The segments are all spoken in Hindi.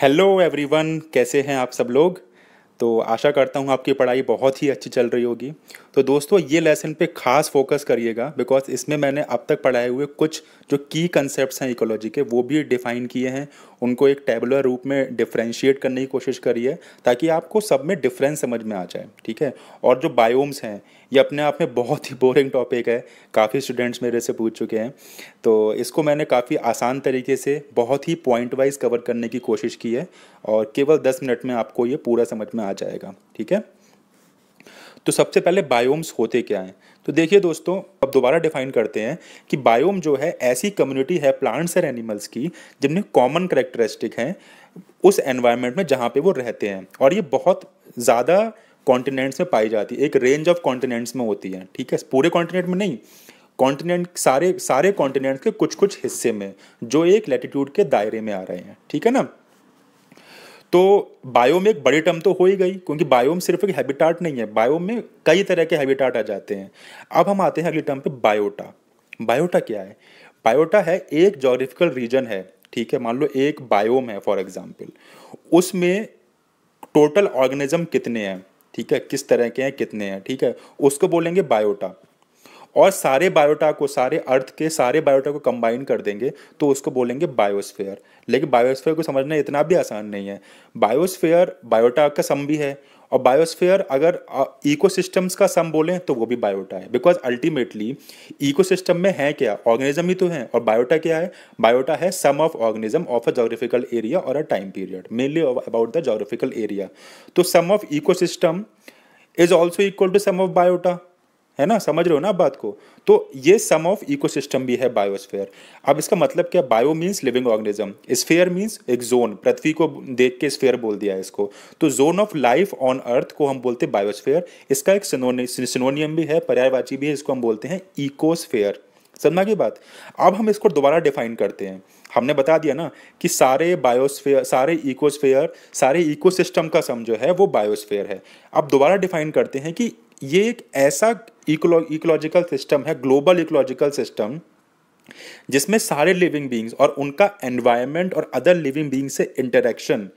हेलो एवरीवन कैसे हैं आप सब लोग तो आशा करता हूँ आपकी पढ़ाई बहुत ही अच्छी चल रही होगी तो दोस्तों ये लेसन पे खास फोकस करिएगा बिकॉज इसमें मैंने अब तक पढ़ाए हुए कुछ जो की कंसेप्ट हैं इकोलॉजी के वो भी डिफाइन किए हैं उनको एक टेबुलर रूप में डिफ्रेंशिएट करने की कोशिश करिए ताकि आपको सब में डिफरेंस समझ में आ जाए ठीक है और जो बायोम्स हैं ये अपने आप में बहुत ही बोरिंग टॉपिक है काफ़ी स्टूडेंट्स मेरे से पूछ चुके हैं तो इसको मैंने काफ़ी आसान तरीके से बहुत ही पॉइंट वाइज कवर करने की कोशिश की है और केवल दस मिनट में आपको ये पूरा समझ में आ जाएगा ठीक है तो सबसे पहले बायोम्स होते क्या हैं तो देखिए दोस्तों अब दोबारा डिफाइन करते हैं कि बायोम जो है ऐसी कम्युनिटी है प्लांट्स और एनिमल्स की जिनमें कॉमन करेक्टरिस्टिक हैं उस एनवायरनमेंट में जहाँ पे वो रहते हैं और ये बहुत ज़्यादा कॉन्टिनेंट्स में पाई जाती है एक रेंज ऑफ कॉन्टिनेंट्स में होती है ठीक है पूरे कॉन्टिनेंट में नहीं कॉन्टिनेंट सारे सारे कॉन्टिनेंट्स के कुछ कुछ हिस्से में जो एक लेटीट्यूड के दायरे में आ रहे हैं ठीक है ना तो बायो में एक बड़ी टर्म तो हो ही गई क्योंकि बायो में सिर्फ एक हैबिटाट नहीं है बायो में कई तरह के हैबिटाट आ जाते हैं अब हम आते हैं अगली टर्म पे बायोटा बायोटा क्या है बायोटा है एक जोग्राफिकल रीजन है ठीक है मान लो एक बायोम है फॉर एग्जाम्पल उसमें टोटल ऑर्गेनिज्म कितने हैं ठीक है किस तरह के हैं कितने हैं ठीक है उसको बोलेंगे बायोटा और सारे बायोटा को सारे अर्थ के सारे बायोटा को कंबाइन कर देंगे तो उसको बोलेंगे बायोस्फेयर लेकिन बायोस्फेयर को समझना इतना भी आसान नहीं है बायोस्फेयर बायोटा का सम भी है और बायोस्फेयर अगर इकोसिस्टम्स का सम बोलें तो वो भी बायोटा है बिकॉज अल्टीमेटली इकोसिस्टम में है क्या ऑर्गेनिज्म ही तो है और बायोटा क्या है बायोटा है sum of organism of a geographical area और a time period mainly about the geographical area तो sum of ecosystem is also equal to sum of biota है ना समझ रहे हो ना बात को तो ये सम ऑफ इकोसिस्टम भी है बायोस्फेयर अब इसका मतलब क्या bio means living organism sphere means एक जोन पृथ्वी को देख के स्फेयर बोल दिया है इसको तो zone of life on earth को हम बोलते हैं बायोस्फेयर इसका एक सिनोनियम भी है पर्यायवाची भी है इसको हम बोलते हैं इकोस्फेयर समझना की बात अब हम इसको दोबारा डिफाइन करते हैं हमने बता दिया ना कि सारे बायोस्फेयर सारे इकोस्फेयर सारे इकोसिस्टम का समझो है वो बायोस्फेयर है अब दोबारा डिफाइन करते हैं कि ये एक ऐसा इकोलॉजिकल सिस्टम है ग्लोबल इकोलॉजिकल सिस्टम जिसमें सारे लिविंग बींग्स और उनका एनवायरमेंट और अदर लिविंग बींग से इंटरेक्शन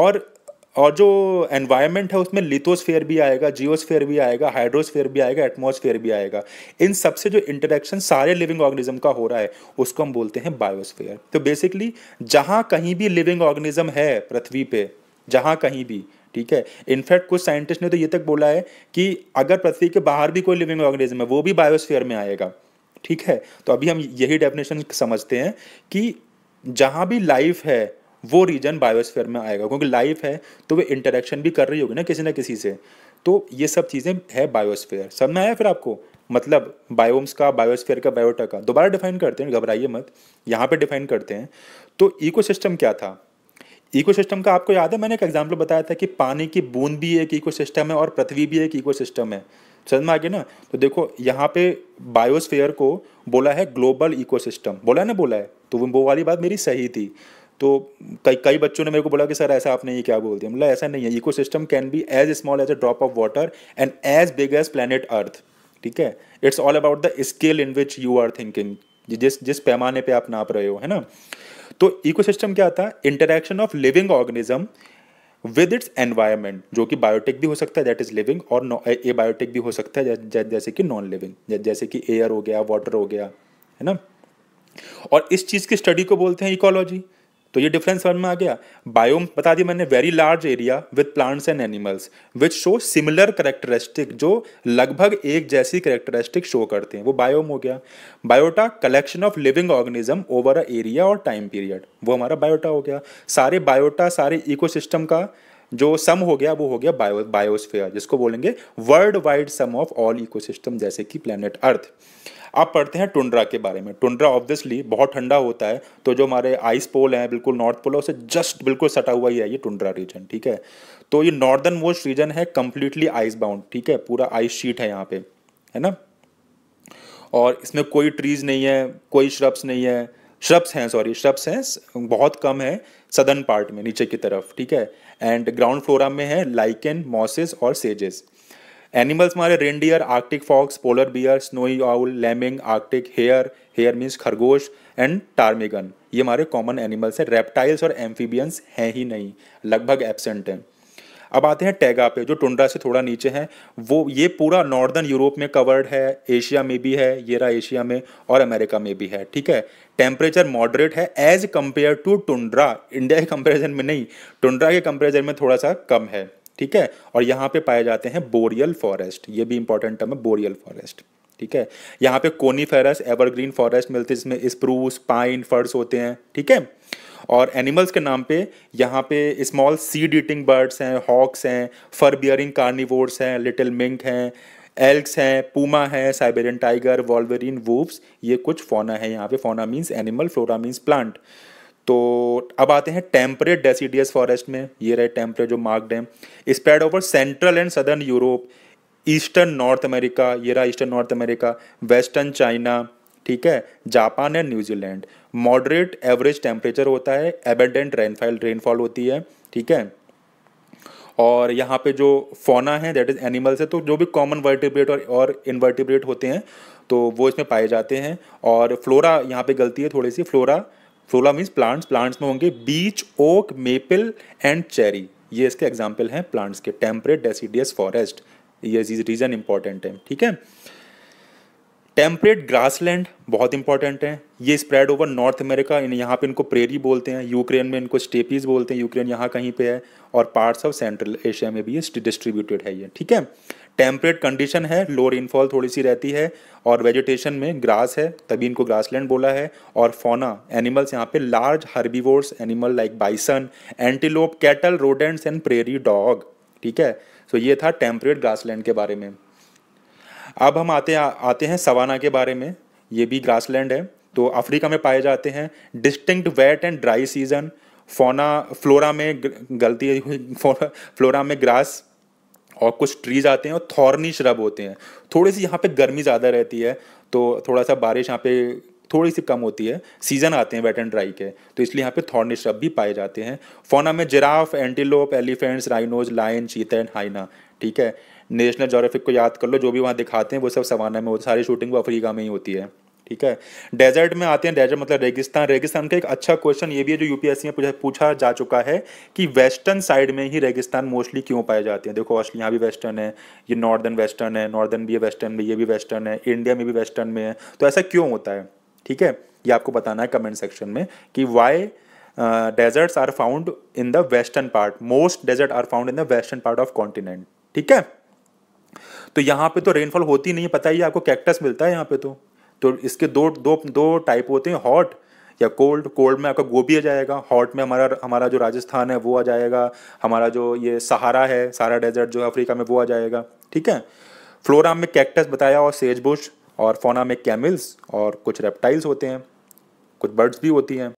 और और जो एनवायरनमेंट है उसमें लिथोस्फेयर भी आएगा जियोस्फेयर भी आएगा हाइड्रोस्फेयर भी आएगा एटमोसफेयर भी आएगा इन सब से जो इंटरेक्शन सारे लिविंग ऑर्गेनिज्म का हो रहा है उसको हम बोलते हैं बायोस्फेयर तो बेसिकली जहाँ कहीं भी लिविंग ऑर्गेनिज्म है पृथ्वी पे जहाँ कहीं भी ठीक है इनफैक्ट कुछ साइंटिस्ट ने तो ये तक बोला है कि अगर पृथ्वी के बाहर भी कोई लिविंग ऑर्गेनिज्म है वो भी बायोस्फीयर में आएगा ठीक है तो अभी हम यही डेफिनेशन समझते हैं कि जहाँ भी लाइफ है वो रीजन बायोस्फीयर में आएगा क्योंकि लाइफ है तो वो इंटरेक्शन भी कर रही होगी ना किसी ना किसी से तो ये सब चीज़ें है बायोस्फीयर समझ में आया फिर आपको मतलब बायोम्स का बायोस्फीयर का बायोटा का दोबारा डिफाइन करते हैं घबराइए मत यहाँ पे डिफाइन करते हैं तो इकोसिस्टम क्या था इकोसिस्टम का आपको याद है मैंने एक एग्जाम्पल बताया था कि पानी की बूंद भी एक इकोसिस्टम है और पृथ्वी भी एक इकोसिस्टम है समझ में आ गया ना तो देखो यहाँ पे बायोस्फेयर को बोला है ग्लोबल इकोसिस्टम बोला है ना बोला है तो वो वाली बात मेरी सही थी तो कई कई बच्चों ने मेरे को बोला कि सर ऐसा आपने ये क्या बोल दिया मतलब ऐसा नहीं है ecosystem can be as small as a drop of water and as big as planet earth ठीक है it's all about the scale in which you are thinking जिस जिस पैमाने पे आप नाप रहे हो है ना तो इकोसिस्टम क्या आता है interaction of living organism with its environment जो कि बायोटेक भी हो सकता है दैट इज लिविंग और ए बायोटेक भी हो सकता है जैसे कि नॉन लिविंग जैसे कि एयर हो गया वाटर हो गया है ना और इस चीज़ की स्टडी को बोलते हैं इकोलॉजी तो ये डिफरेंस समझ में आ गया बायोम बता दी मैंने very large area with plants and animals which show similar characteristic जो लगभग एक जैसी करेक्टरिस्टिक शो करते हैं वो बायोम हो गया biota collection of living organism over a area और टाइम पीरियड वो हमारा बायोटा हो गया सारे बायोटा सारे इकोसिस्टम का जो सम हो गया वो हो गया बायो बायोस्फेयर जिसको बोलेंगे world wide sum of all ecosystem जैसे कि प्लेनेट अर्थ आप पढ़ते हैं टुंड्रा के बारे में टुंड्रा ऑब्वियसली बहुत ठंडा होता है तो जो हमारे आइस पोल हैं बिल्कुल नॉर्थ पोल है उसे जस्ट बिल्कुल सटा हुआ ही है ये टुंड्रा रीजन ठीक है तो ये नॉर्दर्न मोस्ट रीजन है कंप्लीटली आइस बाउंड ठीक है पूरा आइस शीट है यहाँ पे है ना और इसमें कोई ट्रीज नहीं है कोई श्रब्स नहीं है श्रब्स हैं सॉरी श्रब्स हैं बहुत कम है सदर्न पार्ट में नीचे की तरफ ठीक है एंड ग्राउंड फ्लोरा में है लाइकन मॉसेस और सेजेस एनिमल्स हमारे reindeer arctic fox polar bear snowy owl lemming arctic hare hare means खरगोश एंड टार्मेगन ये हमारे कॉमन एनिमल्स हैं रेप्टाइल्स और एम्फीबियंस हैं ही नहीं लगभग एबसेंट हैं अब आते हैं टैगा पे जो टुंड्रा से थोड़ा नीचे हैं वो ये पूरा नॉर्दर्न यूरोप में कवर्ड है एशिया में भी है ये रहा एशिया में और अमेरिका में भी है ठीक है टेम्परेचर मॉडरेट है as compare to tundra India के कंपेरिजन में नहीं टुंड्रा के कंपेरिजन में थोड़ा सा कम है ठीक है और यहाँ पे पाए जाते हैं बोरियल फॉरेस्ट ये भी इंपॉर्टेंट टर्म है बोरियल फॉरेस्ट ठीक है यहाँ पे कोनीफेरस एवरग्रीन फॉरेस्ट मिलते हैं जिसमें स्प्रूस पाइन फर्स होते हैं ठीक है और एनिमल्स के नाम पे यहाँ पे स्मॉल सीड ईटिंग बर्ड्स हैं हॉक्स हैं फर बियरिंग कार्निवोर्स हैं लिटिल मिंक हैं एल्क्स हैं पूमा है साइबेरियन टाइगर वॉल्वेरिन वूव्स ये कुछ फोना है यहाँ पे fauna means animal flora means plant तो अब आते हैं टेम्परेट डेसीडियस फॉरेस्ट में ये रहे टेम्परेट जो मार्क्ड है spread over central and southern Europe eastern North America ये रहा eastern North America western China ठीक है Japan and New Zealand moderate average temperature होता है एबेडेंट रेनफॉल रेनफॉल होती है ठीक है और यहाँ पे जो फोना है दैट इज़ एनिमल्स है तो जो भी कॉमन वर्टिब्रेट और और इनवर्टिब्रेट होते हैं तो वो इसमें पाए जाते हैं और फ्लोरा यहाँ पे गलती है थोड़ी सी flora flora means plants plants में होंगे beech oak maple and cherry ये इसके एग्जाम्पल हैं प्लांट्स के टेम्परेट डेसीडियस फॉरेस्ट ये रीज़न इंपॉर्टेंट है ठीक है टेम्परेट ग्रासलैंड बहुत इंपॉर्टेंट है ये स्प्रेड ओवर नॉर्थ अमेरिका इन यहाँ पे इनको प्रेरी बोलते हैं यूक्रेन में इनको स्टेपीज बोलते हैं यूक्रेन यहाँ कहीं पे है और पार्ट्स ऑफ सेंट्रल एशिया में भी ये डिस्ट्रीब्यूटेड है ये ठीक है टेम्परेट कंडीशन है लो रेनफॉल थोड़ी सी रहती है और वेजिटेशन में ग्रास है तभी इनको लैंड बोला है और फोना एनिमल्स यहाँ पे large herbivores animal like bison antelope cattle rodents and prairie dog ठीक है सो so ये था टेम्परेट ग्रासलैंड के बारे में अब हम आते आते हैं सवाना के बारे में ये भी ग्रास है तो अफ्रीका में पाए जाते हैं distinct wet and dry season fauna flora में गलती हुई फ्लोरा में ग्रास और कुछ ट्रीज आते हैं और थॉर्नी श्रब होते हैं थोड़ी सी यहाँ पे गर्मी ज़्यादा रहती है तो थोड़ा सा बारिश यहाँ पे थोड़ी सी कम होती है सीज़न आते हैं वेट एंड ड्राई के तो इसलिए यहाँ पे थॉर्नी श्रब भी पाए जाते हैं फोना में giraffe antelope elephants rhinos lion cheetah and hyena ठीक है नेशनल जोग्राफिक को याद कर लो जो भी वहाँ दिखाते हैं वो सब सवाना में होती सारी शूटिंग वो अफ्रीका में ही होती है ठीक है डेजर्ट में आते हैं डेजर्ट मतलब रेगिस्तान रेगिस्तान का एक अच्छा क्वेश्चन ये भी है जो यूपीएससी में पूछा पूछा जा चुका है कि वेस्टर्न साइड में ही रेगिस्तान मोस्टली क्यों पाए जाते हैं देखो ऑस्ट्रेलिया यहाँ भी वेस्टर्न है ये नॉर्दर्न वेस्टर्न है नॉर्दर्न भी वेस्टर्न में ये भी वेस्टर्न है इंडिया में भी वेस्टर्न में है तो ऐसा क्यों होता है ठीक है ये आपको बताना है कमेंट सेक्शन में कि why deserts are found in the western part most desert are found in the western part of continent ठीक है तो यहाँ पे तो रेनफॉल होती नहीं पता ही आपको कैक्टस मिलता है यहाँ पे तो तो इसके दो दो दो टाइप होते हैं हॉट या कोल्ड कोल्ड में आपका गोभी आ जाएगा हॉट में हमारा हमारा जो राजस्थान है वो आ जाएगा हमारा जो ये सहारा है सारा डेजर्ट जो अफ्रीका में वो आ जाएगा ठीक है फ्लोरा में कैक्टस बताया और सेज बुश और फोना में कैमिल्स और कुछ रेप्टाइल्स होते हैं कुछ बर्ड्स भी होती हैं